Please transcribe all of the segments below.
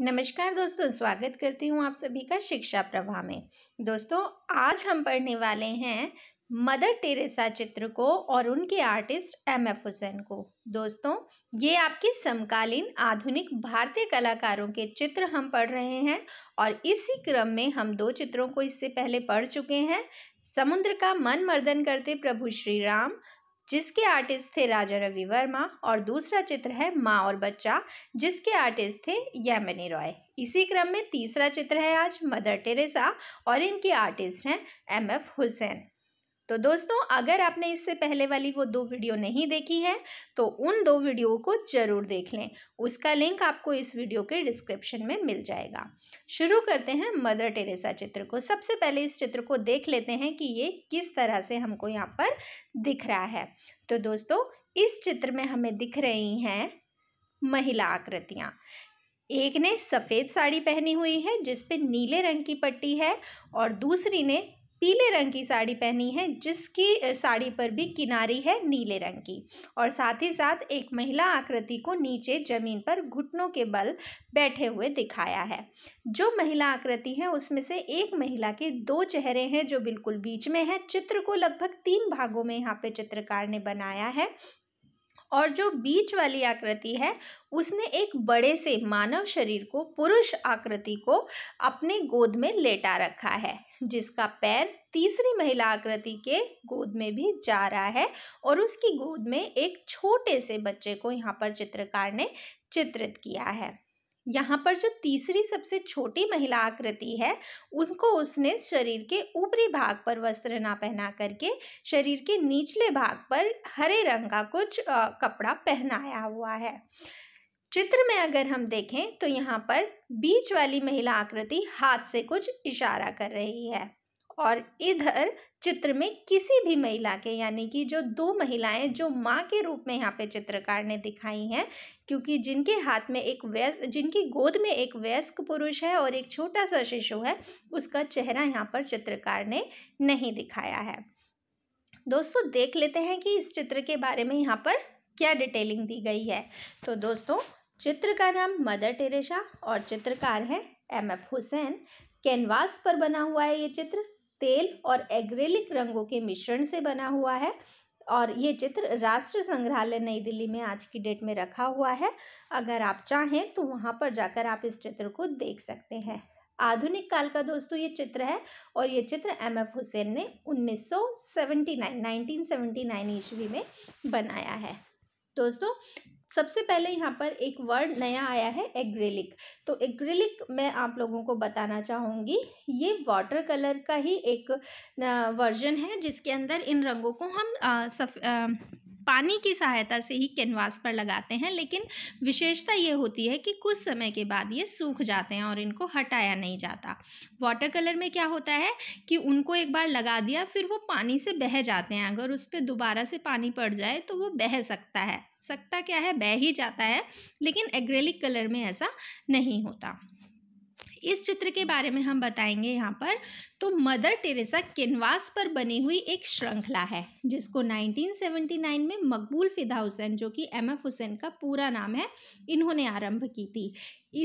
नमस्कार दोस्तों स्वागत करती हूँ आप सभी का शिक्षा प्रवाह में दोस्तों आज हम पढ़ने वाले हैं मदर टेरेसा चित्र को और उनके आर्टिस्ट एम एफ हुसैन को दोस्तों ये आपके समकालीन आधुनिक भारतीय कलाकारों के चित्र हम पढ़ रहे हैं और इसी क्रम में हम दो चित्रों को इससे पहले पढ़ चुके हैं समुद्र का मन मर्दन करते प्रभु श्री राम जिसके आर्टिस्ट थे राजा रवि वर्मा और दूसरा चित्र है माँ और बच्चा जिसके आर्टिस्ट थे यमिनी रॉय इसी क्रम में तीसरा चित्र है आज मदर टेरेसा और इनके आर्टिस्ट हैं एम एफ हुसैन तो दोस्तों अगर आपने इससे पहले वाली वो दो वीडियो नहीं देखी है तो उन दो वीडियो को ज़रूर देख लें उसका लिंक आपको इस वीडियो के डिस्क्रिप्शन में मिल जाएगा शुरू करते हैं मदर टेरेसा चित्र को सबसे पहले इस चित्र को देख लेते हैं कि ये किस तरह से हमको यहाँ पर दिख रहा है तो दोस्तों इस चित्र में हमें दिख रही हैं महिला आकृतियाँ एक ने सफ़ेद साड़ी पहनी हुई है जिसपे नीले रंग की पट्टी है और दूसरी ने पीले रंग की साड़ी पहनी है जिसकी साड़ी पर भी किनारी है नीले रंग की और साथ ही साथ एक महिला आकृति को नीचे जमीन पर घुटनों के बल बैठे हुए दिखाया है जो महिला आकृति है उसमें से एक महिला के दो चेहरे हैं जो बिल्कुल बीच में है चित्र को लगभग तीन भागों में यहाँ पे चित्रकार ने बनाया है और जो बीच वाली आकृति है उसने एक बड़े से मानव शरीर को पुरुष आकृति को अपने गोद में लेटा रखा है जिसका पैर तीसरी महिला आकृति के गोद में भी जा रहा है और उसकी गोद में एक छोटे से बच्चे को यहाँ पर चित्रकार ने चित्रित किया है यहाँ पर जो तीसरी सबसे छोटी महिला आकृति है उनको उसने शरीर के ऊपरी भाग पर वस्त्र ना पहना करके शरीर के निचले भाग पर हरे रंग का कुछ कपड़ा पहनाया हुआ है चित्र में अगर हम देखें तो यहाँ पर बीच वाली महिला आकृति हाथ से कुछ इशारा कर रही है और इधर चित्र में किसी भी महिला के यानी कि जो दो महिलाएं जो माँ के रूप में यहाँ पे चित्रकार ने दिखाई हैं क्योंकि जिनके हाथ में एक वयस्क जिनकी गोद में एक वयस्क पुरुष है और एक छोटा सा शिशु है उसका चेहरा यहाँ पर चित्रकार ने नहीं दिखाया है दोस्तों देख लेते हैं कि इस चित्र के बारे में यहाँ पर क्या डिटेलिंग दी गई है तो दोस्तों चित्र का नाम मदर टेरेसा और चित्रकार है एम एफ हुसैन कैनवास पर बना हुआ है ये चित्र तेल और एग्रेलिक रंगों के मिश्रण से बना हुआ है और ये चित्र राष्ट्र संग्रहालय नई दिल्ली में आज की डेट में रखा हुआ है अगर आप चाहें तो वहाँ पर जाकर आप इस चित्र को देख सकते हैं आधुनिक काल का दोस्तों ये चित्र है और ये चित्र एम एफ हुसैन ने 1979 1979 ईस्वी में बनाया है दोस्तों सबसे पहले यहाँ पर एक वर्ड नया आया है एग्रेलिक तो एग्रेलिक मैं आप लोगों को बताना चाहूँगी ये वाटर कलर का ही एक वर्जन है जिसके अंदर इन रंगों को हम सफ़ पानी की सहायता से ही कैनवास पर लगाते हैं लेकिन विशेषता ये होती है कि कुछ समय के बाद ये सूख जाते हैं और इनको हटाया नहीं जाता वाटर कलर में क्या होता है कि उनको एक बार लगा दिया फिर वो पानी से बह जाते हैं अगर उस पर दोबारा से पानी पड़ जाए तो वो बह सकता है सकता क्या है बह ही जाता है लेकिन एग्रेलिक कलर में ऐसा नहीं होता इस चित्र के बारे में हम बताएंगे यहाँ पर तो मदर टेरेसा केनवास पर बनी हुई एक श्रृंखला है जिसको 1979 में मकबूल फिदा हुसैन जो कि एम एफ हुसैन का पूरा नाम है इन्होंने आरंभ की थी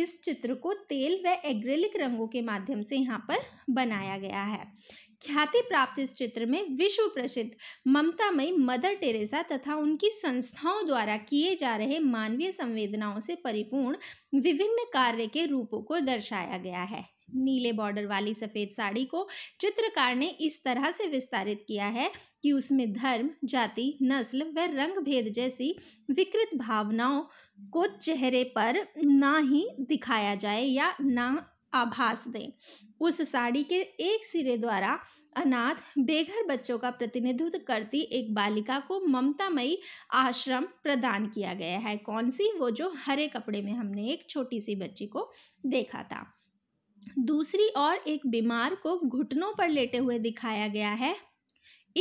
इस चित्र को तेल व एग्रेलिक रंगों के माध्यम से यहाँ पर बनाया गया है ख्याति प्राप्त इस चित्र में विश्व प्रसिद्ध ममतामयी मदर टेरेसा तथा उनकी संस्थाओं द्वारा किए जा रहे मानवीय संवेदनाओं से परिपूर्ण विभिन्न कार्य के रूपों को दर्शाया गया है नीले बॉर्डर वाली सफ़ेद साड़ी को चित्रकार ने इस तरह से विस्तारित किया है कि उसमें धर्म जाति नस्ल व रंग भेद जैसी विकृत भावनाओं को चेहरे पर ना ही दिखाया जाए या ना आभास दें उस साड़ी के एक सिरे द्वारा अनाथ बेघर बच्चों का प्रतिनिधित्व करती एक बालिका को ममतामयी आश्रम प्रदान किया गया है कौन सी वो जो हरे कपड़े में हमने एक छोटी सी बच्ची को देखा था दूसरी ओर एक बीमार को घुटनों पर लेटे हुए दिखाया गया है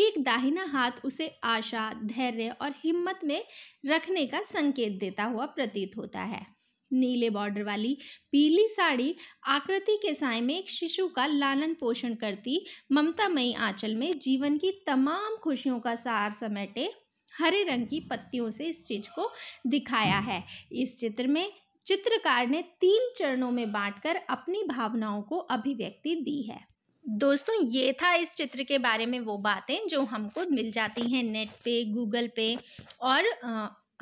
एक दाहिना हाथ उसे आशा धैर्य और हिम्मत में रखने का संकेत देता हुआ प्रतीत होता है नीले बॉर्डर वाली पीली साड़ी आकृति के साय में एक शिशु का लालन पोषण करती ममतामयी आंचल में जीवन की तमाम खुशियों का सार समेटे हरे रंग की पत्तियों से इस चीज को दिखाया है इस चित्र में चित्रकार ने तीन चरणों में बांटकर अपनी भावनाओं को अभिव्यक्ति दी है दोस्तों ये था इस चित्र के बारे में वो बातें जो हमको मिल जाती हैं नेट पे गूगल पे और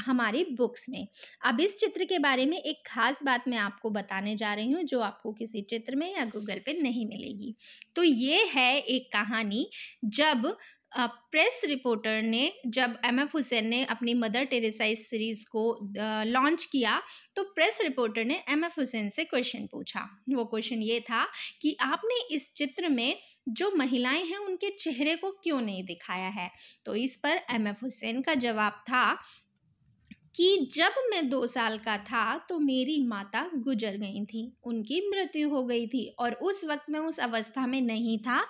हमारी बुक्स में अब इस चित्र के बारे में एक खास बात मैं आपको बताने जा रही हूँ जो आपको किसी चित्र में या गूगल पे नहीं मिलेगी तो ये है एक कहानी जब प्रेस रिपोर्टर ने जब एम एफ हुसैन ने अपनी मदर टेरेसा इस सीरीज़ को लॉन्च किया तो प्रेस रिपोर्टर ने एम एफ हुसैन से क्वेश्चन पूछा वो क्वेश्चन ये था कि आपने इस चित्र में जो महिलाएं हैं उनके चेहरे को क्यों नहीं दिखाया है तो इस पर एम एफ हुसैन का जवाब था कि जब मैं दो साल का था तो मेरी माता गुजर गई थी उनकी मृत्यु हो गई थी और उस वक्त मैं उस अवस्था में नहीं था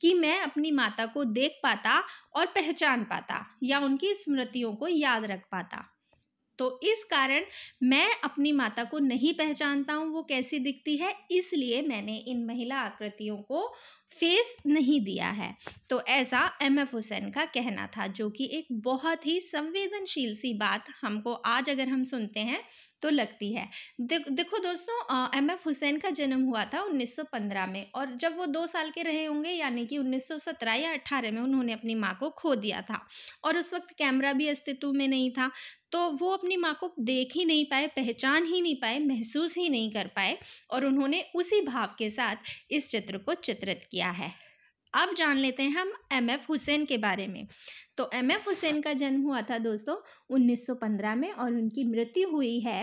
कि मैं अपनी माता को देख पाता और पहचान पाता या उनकी स्मृतियों को याद रख पाता तो इस कारण मैं अपनी माता को नहीं पहचानता हूँ वो कैसी दिखती है इसलिए मैंने इन महिला आकृतियों को फेस नहीं दिया है तो ऐसा एम एफ हुसैन का कहना था जो कि एक बहुत ही संवेदनशील सी बात हमको आज अगर हम सुनते हैं तो लगती है दे, देखो दोस्तों एम एफ हुसैन का जन्म हुआ था 1915 में और जब वो दो साल के रहे होंगे यानी कि 1917 या 18 में उन्होंने अपनी माँ को खो दिया था और उस वक्त कैमरा भी अस्तित्व में नहीं था तो वो अपनी माँ को देख ही नहीं पाए पहचान ही नहीं पाए महसूस ही नहीं कर पाए और उन्होंने उसी भाव के साथ इस चित्र को चित्रित किया है अब जान लेते हैं हम एम एफ हुसैन के बारे में तो एम एफ हुसैन का जन्म हुआ था दोस्तों 1915 में और उनकी मृत्यु हुई है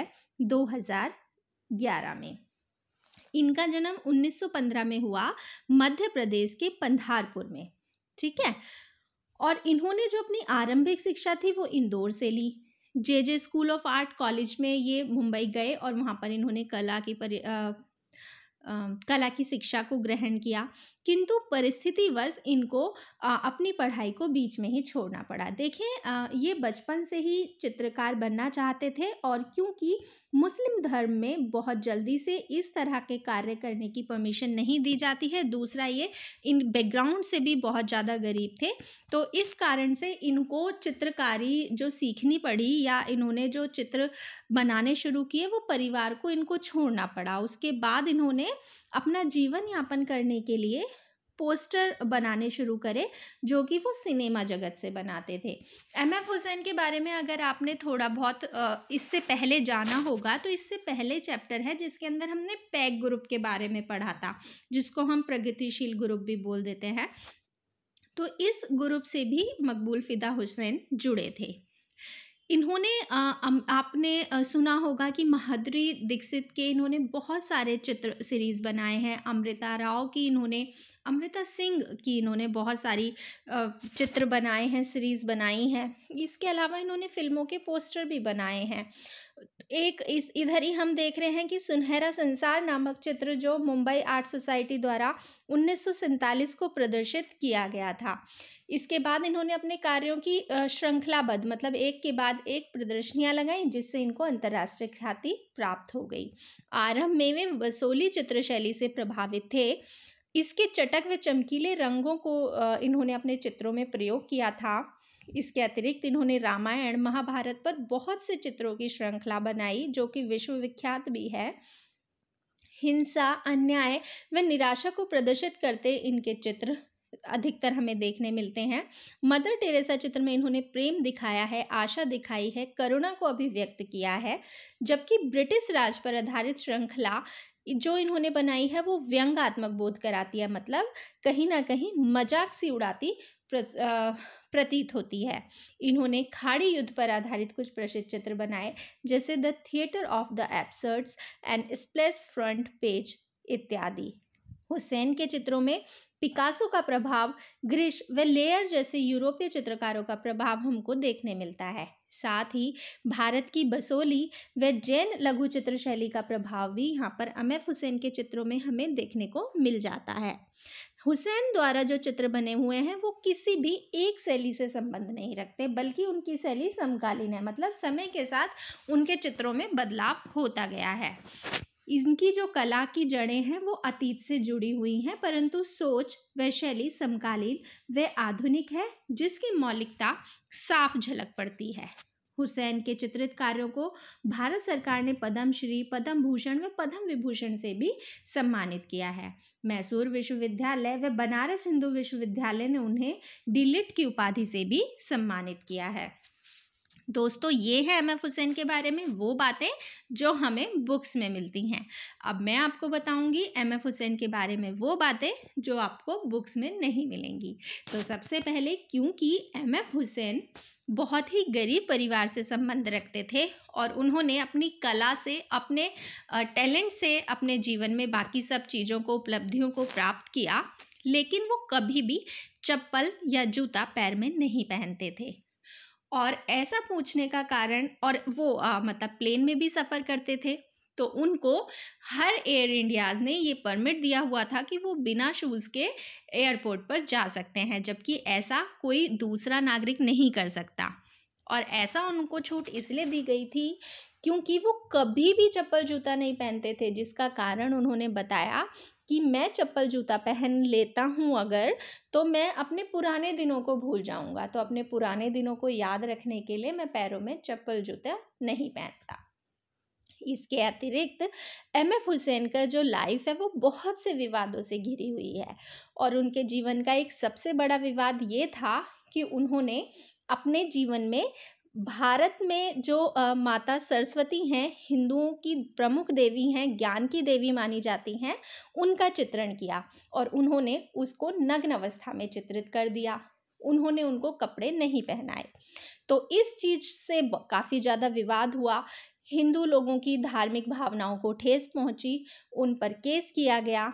2011 में इनका जन्म 1915 में हुआ मध्य प्रदेश के पंधारपुर में ठीक है और इन्होंने जो अपनी आरंभिक शिक्षा थी वो इंदौर से ली J J school of art college में ये मुंबई गए और वहाँ पर इन्होंने कला की परि कला की शिक्षा को ग्रहण किया किंतु परिस्थितिवश इनको अपनी पढ़ाई को बीच में ही छोड़ना पड़ा देखें ये बचपन से ही चित्रकार बनना चाहते थे और क्योंकि मुस्लिम धर्म में बहुत जल्दी से इस तरह के कार्य करने की परमिशन नहीं दी जाती है दूसरा ये इन बैकग्राउंड से भी बहुत ज़्यादा गरीब थे तो इस कारण से इनको चित्रकारी जो सीखनी पड़ी या इन्होंने जो चित्र बनाने शुरू किए वो परिवार को इनको छोड़ना पड़ा उसके बाद इन्होंने अपना जीवन यापन करने के लिए पोस्टर बनाने शुरू करे जो कि वो सिनेमा जगत से बनाते थे एम एफ हुसैन के बारे में अगर आपने थोड़ा बहुत इससे पहले जाना होगा तो इससे पहले चैप्टर है जिसके अंदर हमने पैक ग्रुप के बारे में पढ़ा था जिसको हम प्रगतिशील ग्रुप भी बोल देते हैं तो इस ग्रुप से भी मकबूल फ़िदा हुसैन जुड़े थे इन्होंने आपने सुना होगा कि महाद्री दीक्षित के इन्होंने बहुत सारे चित्र सीरीज़ बनाए हैं अमृता राव की इन्होंने अमृता सिंह की इन्होंने बहुत सारी चित्र बनाए हैं सीरीज़ बनाई हैं इसके अलावा इन्होंने फ़िल्मों के पोस्टर भी बनाए हैं एक इस इधर ही हम देख रहे हैं कि सुनहरा संसार नामक चित्र जो मुंबई आर्ट सोसाइटी द्वारा उन्नीस को प्रदर्शित किया गया था इसके बाद इन्होंने अपने कार्यों की श्रृंखलाबद्ध मतलब एक के बाद एक प्रदर्शनियां लगाई जिससे इनको अंतर्राष्ट्रीय ख्याति प्राप्त हो गई आरंभ में वे बसोली चित्रशैली से प्रभावित थे इसके चटक व चमकीले रंगों को इन्होंने अपने चित्रों में प्रयोग किया था इसके अतिरिक्त इन्होंने रामायण महाभारत पर बहुत से चित्रों की श्रृंखला बनाई जो कि विश्वविख्यात भी है हिंसा अन्याय व निराशा को प्रदर्शित करते इनके चित्र अधिकतर हमें देखने मिलते हैं मदर टेरेसा चित्र में इन्होंने प्रेम दिखाया है आशा दिखाई है करुणा को अभिव्यक्त किया है जबकि ब्रिटिश राज पर आधारित श्रृंखला जो इन्होंने बनाई है वो व्यंगात्मक बोध कराती है मतलब कहीं ना कहीं मजाक सी उड़ाती प्रतीत होती है इन्होंने खाड़ी युद्ध पर आधारित कुछ प्रसिद्ध चित्र बनाए जैसे the theatre of the absurd and स्प्लेस फ्रंट पेज इत्यादि हुसैन के चित्रों में पिकासो का प्रभाव ग्रिश व लेयर जैसे यूरोपीय चित्रकारों का प्रभाव हमको देखने मिलता है साथ ही भारत की बसोली व जैन लघु चित्र शैली का प्रभाव भी यहाँ पर अमेफ हुसैन के चित्रों में हमें देखने को मिल जाता है हुसैन द्वारा जो चित्र बने हुए हैं वो किसी भी एक शैली से संबंध नहीं रखते बल्कि उनकी शैली समकालीन है मतलब समय के साथ उनके चित्रों में बदलाव होता गया है इनकी जो कला की जड़ें हैं वो अतीत से जुड़ी हुई हैं परंतु सोच व शैली समकालीन व आधुनिक है जिसकी मौलिकता साफ झलक पड़ती है हुसैन के चित्रित कार्यों को भारत सरकार ने पद्म श्री पद्म भूषण व पद्म विभूषण से भी सम्मानित किया है मैसूर विश्वविद्यालय व बनारस हिंदू विश्वविद्यालय ने उन्हें डिलिट की उपाधि से भी सम्मानित किया है दोस्तों ये है एम एफ हुसैन के बारे में वो बातें जो हमें बुक्स में मिलती हैं अब मैं आपको बताऊंगी एम एफ हुसैन के बारे में वो बातें जो आपको बुक्स में नहीं मिलेंगी तो सबसे पहले क्योंकि एम एफ हुसैन बहुत ही गरीब परिवार से संबंध रखते थे और उन्होंने अपनी कला से अपने टैलेंट से अपने जीवन में बाकी सब चीज़ों को उपलब्धियों को प्राप्त किया लेकिन वो कभी भी चप्पल या जूता पैर में नहीं पहनते थे और ऐसा पूछने का कारण और वो आ, मतलब प्लेन में भी सफ़र करते थे तो उनको हर एयर इंडियाज़ ने ये परमिट दिया हुआ था कि वो बिना शूज़ के एयरपोर्ट पर जा सकते हैं जबकि ऐसा कोई दूसरा नागरिक नहीं कर सकता और ऐसा उनको छूट इसलिए दी गई थी क्योंकि वो कभी भी चप्पल जूता नहीं पहनते थे जिसका कारण उन्होंने बताया कि मैं चप्पल जूता पहन लेता हूँ अगर तो मैं अपने पुराने दिनों को भूल जाऊँगा तो अपने पुराने दिनों को याद रखने के लिए मैं पैरों में चप्पल जूता नहीं पहनता इसके अतिरिक्त एम एफ हुसैन का जो लाइफ है वो बहुत से विवादों से घिरी हुई है और उनके जीवन का एक सबसे बड़ा विवाद ये था कि उन्होंने अपने जीवन में भारत में जो आ, माता सरस्वती हैं हिंदुओं की प्रमुख देवी हैं ज्ञान की देवी मानी जाती हैं उनका चित्रण किया और उन्होंने उसको नग्न अवस्था में चित्रित कर दिया उन्होंने उनको कपड़े नहीं पहनाए तो इस चीज़ से काफ़ी ज़्यादा विवाद हुआ हिंदू लोगों की धार्मिक भावनाओं को ठेस पहुंची उन पर केस किया गया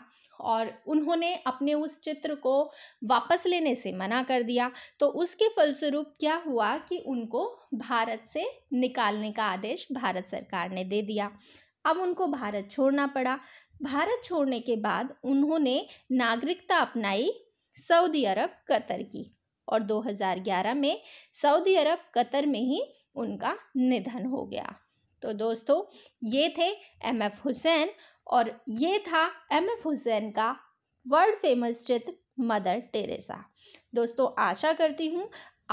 और उन्होंने अपने उस चित्र को वापस लेने से मना कर दिया तो उसके फलस्वरूप क्या हुआ कि उनको भारत से निकालने का आदेश भारत सरकार ने दे दिया अब उनको भारत छोड़ना पड़ा भारत छोड़ने के बाद उन्होंने नागरिकता अपनाई सऊदी अरब कतर की और 2011 में सऊदी अरब कतर में ही उनका निधन हो गया तो दोस्तों ये थे एम एफ हुसैन और ये था एम एफ हुसैन का वर्ल्ड फेमस चित्र मदर टेरेसा दोस्तों आशा करती हूँ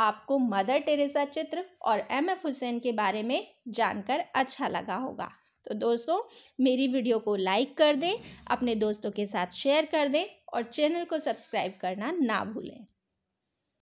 आपको मदर टेरेसा चित्र और एम एफ हुसैन के बारे में जानकर अच्छा लगा होगा तो दोस्तों मेरी वीडियो को लाइक कर दें अपने दोस्तों के साथ शेयर कर दें और चैनल को सब्सक्राइब करना ना भूलें